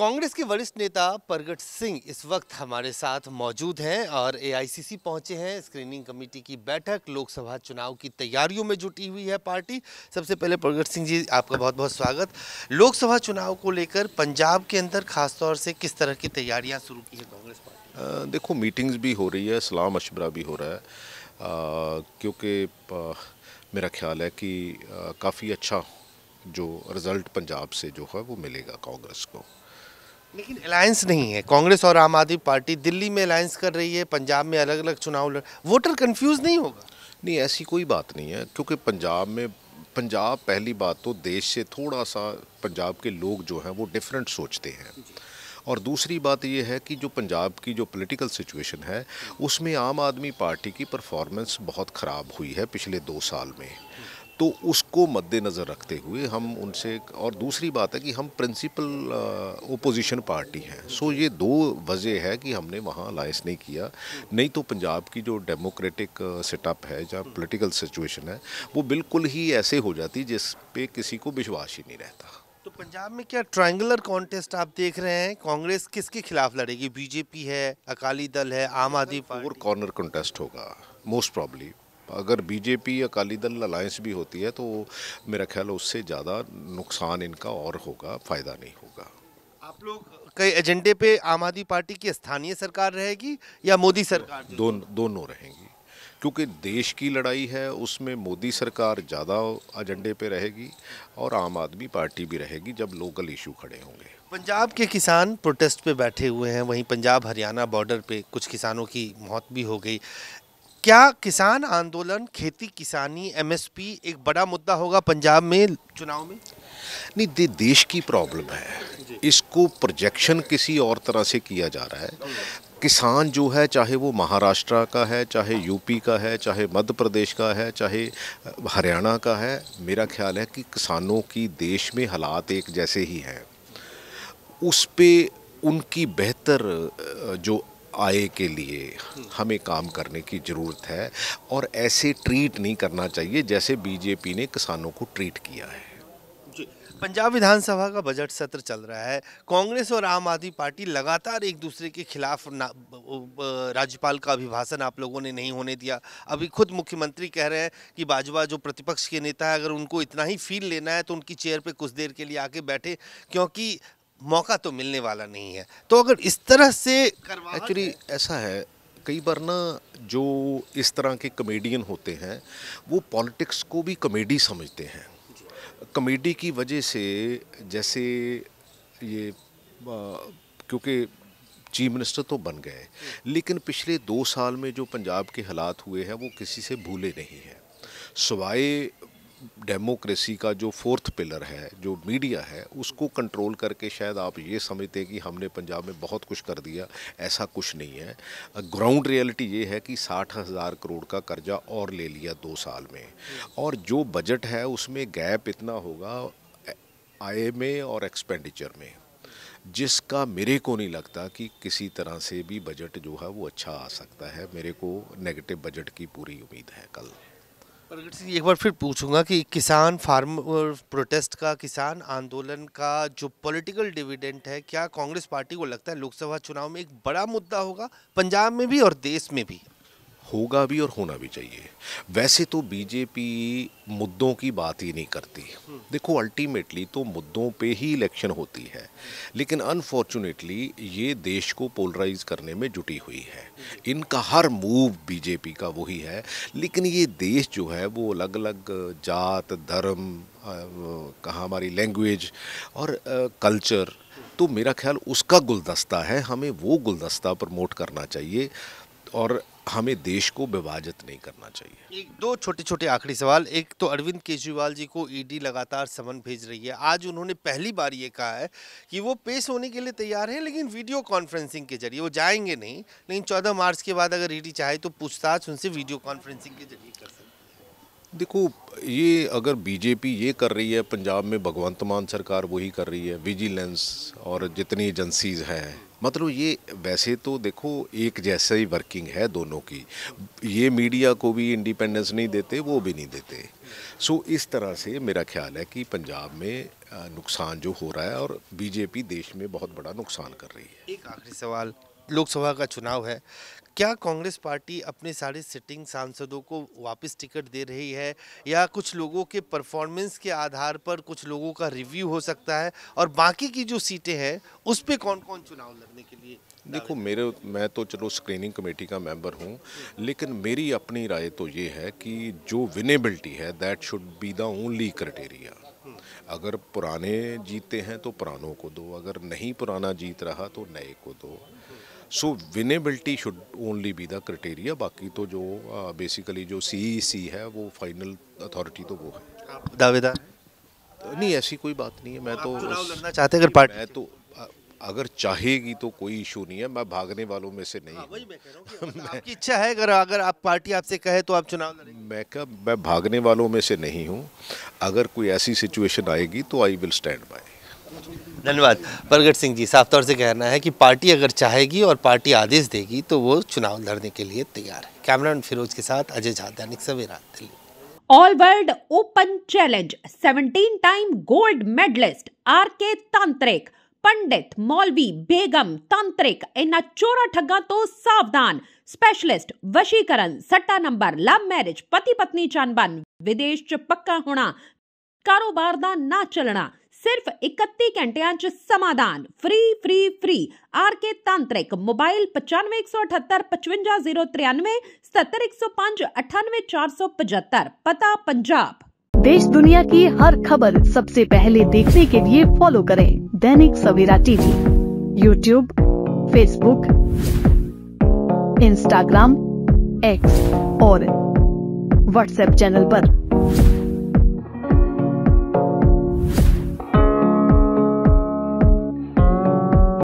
कांग्रेस के वरिष्ठ नेता प्रगट सिंह इस वक्त हमारे साथ मौजूद हैं और एआईसीसी पहुंचे हैं स्क्रीनिंग कमेटी की बैठक लोकसभा चुनाव की तैयारियों में जुटी हुई है पार्टी सबसे पहले प्रगट सिंह जी आपका बहुत बहुत स्वागत लोकसभा चुनाव को लेकर पंजाब के अंदर खासतौर से किस तरह की तैयारियां शुरू की है कांग्रेस पार्टी देखो मीटिंग्स भी हो रही है सलाह मशवरा भी हो रहा है क्योंकि मेरा ख्याल है कि काफ़ी अच्छा जो रिज़ल्ट पंजाब से जो है वो मिलेगा कांग्रेस को लेकिन अलायंस नहीं है कांग्रेस और आम आदमी पार्टी दिल्ली में अलायंस कर रही है पंजाब में अलग अलग चुनाव लड़ वोटर कंफ्यूज नहीं होगा नहीं ऐसी कोई बात नहीं है क्योंकि पंजाब में पंजाब पहली बात तो देश से थोड़ा सा पंजाब के लोग जो हैं वो डिफरेंट सोचते हैं और दूसरी बात यह है कि जो पंजाब की जो पॉलिटिकल सिचुएशन है उसमें आम आदमी पार्टी की परफॉर्मेंस बहुत ख़राब हुई है पिछले दो साल में तो उसको मद्देनज़र रखते हुए हम उनसे और दूसरी बात है कि हम प्रिंसिपल ओपोजिशन पार्टी हैं सो ये दो वजह है कि हमने वहाँ अलायंस नहीं किया नहीं तो पंजाब की जो डेमोक्रेटिक सेटअप uh, है या पॉलिटिकल सिचुएशन है वो बिल्कुल ही ऐसे हो जाती जिस पे किसी को विश्वास ही नहीं रहता तो पंजाब में क्या ट्रायंगुलर कॉन्टेस्ट आप देख रहे हैं कांग्रेस किसके खिलाफ लड़ेगी बीजेपी है अकाली दल है आम आदमी पार्टी और कॉर्नर कॉन्टेस्ट होगा मोस्ट प्रॉब्ली अगर बीजेपी अकाली दल अलायंस भी होती है तो मेरा ख्याल उससे ज़्यादा नुकसान इनका और होगा फ़ायदा नहीं होगा आप लोग कई एजेंडे पे आम आदमी पार्टी की स्थानीय सरकार रहेगी या मोदी सरकार दोनों दोनों रहेंगी क्योंकि देश की लड़ाई है उसमें मोदी सरकार ज़्यादा एजेंडे पे रहेगी और आम आदमी पार्टी भी रहेगी जब लोकल इशू खड़े होंगे पंजाब के किसान प्रोटेस्ट पे बैठे हुए हैं वहीं पंजाब हरियाणा बॉर्डर पे कुछ किसानों की मौत भी हो गई क्या किसान आंदोलन खेती किसानी एमएसपी एक बड़ा मुद्दा होगा पंजाब में चुनाव में नहीं दे, देश की प्रॉब्लम है इसको प्रोजेक्शन किसी और तरह से किया जा रहा है किसान जो है चाहे वो महाराष्ट्र का है चाहे यूपी का है चाहे मध्य प्रदेश का है चाहे हरियाणा का है मेरा ख्याल है कि किसानों की देश में हालात एक जैसे ही हैं उस पर उनकी बेहतर जो आय के लिए हमें काम करने की ज़रूरत है और ऐसे ट्रीट नहीं करना चाहिए जैसे बीजेपी ने किसानों को ट्रीट किया है पंजाब विधानसभा का बजट सत्र चल रहा है कांग्रेस और आम आदमी पार्टी लगातार एक दूसरे के खिलाफ राज्यपाल का अभिभाषण आप लोगों ने नहीं होने दिया अभी खुद मुख्यमंत्री कह रहे हैं कि बाजवा जो प्रतिपक्ष के नेता है अगर उनको इतना ही फील लेना है तो उनकी चेयर पे कुछ देर के लिए आके बैठे क्योंकि मौका तो मिलने वाला नहीं है तो अगर इस तरह से एक्चुअली ऐसा है कई बार ना जो इस तरह के कमेडियन होते हैं वो पॉलिटिक्स को भी कमेडी समझते हैं कमेडी की वजह से जैसे ये क्योंकि चीफ मिनिस्टर तो बन गए लेकिन पिछले दो साल में जो पंजाब के हालात हुए हैं वो किसी से भूले नहीं हैं सवाए डेमोक्रेसी का जो फोर्थ पिलर है जो मीडिया है उसको कंट्रोल करके शायद आप ये समझते हैं कि हमने पंजाब में बहुत कुछ कर दिया ऐसा कुछ नहीं है ग्राउंड रियलिटी ये है कि साठ हज़ार करोड़ का कर्जा और ले लिया दो साल में और जो बजट है उसमें गैप इतना होगा आय में और एक्सपेंडिचर में जिसका मेरे को नहीं लगता कि किसी तरह से भी बजट जो है वो अच्छा आ सकता है मेरे को नेगेटिव बजट की पूरी उम्मीद है कल प्रगट सिंह एक बार फिर पूछूंगा कि किसान फार्म प्रोटेस्ट का किसान आंदोलन का जो पॉलिटिकल डिविडेंट है क्या कांग्रेस पार्टी को लगता है लोकसभा चुनाव में एक बड़ा मुद्दा होगा पंजाब में भी और देश में भी होगा भी और होना भी चाहिए वैसे तो बीजेपी मुद्दों की बात ही नहीं करती देखो अल्टीमेटली तो मुद्दों पे ही इलेक्शन होती है लेकिन अनफॉर्चुनेटली ये देश को पोलराइज करने में जुटी हुई है इनका हर मूव बीजेपी का वही है लेकिन ये देश जो है वो अलग अलग जात धर्म कहाँ हमारी लैंग्वेज और कल्चर तो मेरा ख्याल उसका गुलदस्ता है हमें वो गुलदस्ता प्रमोट करना चाहिए और हमें देश को विभाजित नहीं करना चाहिए एक दो छोटे छोटे आखिरी सवाल एक तो अरविंद केजरीवाल जी को ईडी e लगातार समन भेज रही है आज उन्होंने पहली बार ये कहा है कि वो पेश होने के लिए तैयार हैं लेकिन वीडियो कॉन्फ्रेंसिंग के जरिए वो जाएंगे नहीं लेकिन चौदह मार्च के बाद अगर ईडी e चाहे तो पूछताछ उनसे वीडियो कॉन्फ्रेंसिंग के जरिए कर सकते देखो ये अगर बीजेपी ये कर रही है पंजाब में भगवंत मान सरकार वही कर रही है विजिलेंस और जितनी एजेंसीज हैं मतलब ये वैसे तो देखो एक जैसा ही वर्किंग है दोनों की ये मीडिया को भी इंडिपेंडेंस नहीं देते वो भी नहीं देते सो so, इस तरह से मेरा ख्याल है कि पंजाब में नुकसान जो हो रहा है और बीजेपी देश में बहुत बड़ा नुकसान कर रही है एक आखिरी सवाल लोकसभा का चुनाव है क्या कांग्रेस पार्टी अपने सारे सिटिंग सांसदों को वापस टिकट दे रही है या कुछ लोगों के परफॉर्मेंस के आधार पर कुछ लोगों का रिव्यू हो सकता है और बाकी की जो सीटें हैं उस पर कौन कौन चुनाव लड़ने के लिए देखो मेरे मैं तो चलो स्क्रीनिंग कमेटी का मेंबर हूं हम्म। लेकिन मेरी अपनी राय तो ये है कि जो विनेबिलिटी है that should be the only criteria अगर पुराने जीते हैं तो पुरानों को दो अगर नहीं पुराना जीत रहा तो नए को दो hmm. So winnability should only be the criteria बाकी तो जो बेसिकली जो सी e है वो फाइनल अथॉरिटी तो वो है दावेदार नहीं ऐसी कोई बात नहीं है मैं तो लड़ना चाहते अगर पार्टी मैं तो अगर चाहेगी तो कोई इशू नहीं है मैं भागने वालों में से नहीं हाँ, हूँ आपकी इच्छा है अगर अगर आप पार्टी आपसे कहे तो आप चुनाव मैं क्या मैं भागने वालों में से नहीं हूँ अगर कोई ऐसी सिचुएशन आएगी तो आई विल स्टैंड बाई धन्यवाद प्रगट सिंह जी साफ तौर से कहना है कि पार्टी अगर चाहेगी और पार्टी आदेश देगी तो वो चुनाव लड़ने के लिए तैयार है कैमरान फिरोज के साथ Ajay Jha Dainik Savera Delhi all world open challenge 17 time gold medalist R K Tantrik पंडित मौलवी बेगम तांत्रिक इन चोरा ठगा तो सावधान स्पेशलिस्ट वशीकरण सट्टा नंबर लव मैरिज पति पत्नी चानबन विदेश च पक्का होना कारोबार का ना चलना सौ 31 ਘੰਟਿਆਂ 'ਚ ਸਮਾਧਾਨ ਫ੍ਰੀ ਫ੍ਰੀ ਫ੍ਰੀ ਆਰਕੇ अठानवे ਮੋਬਾਈਲ सौ पचहत्तर ਪਤਾ ਪੰਜਾਬ देश दुनिया की हर खबर सबसे पहले देखने के लिए फॉलो करें Dainik Savera TV YouTube Facebook Instagram X और व्हाट्सएप चैनल पर।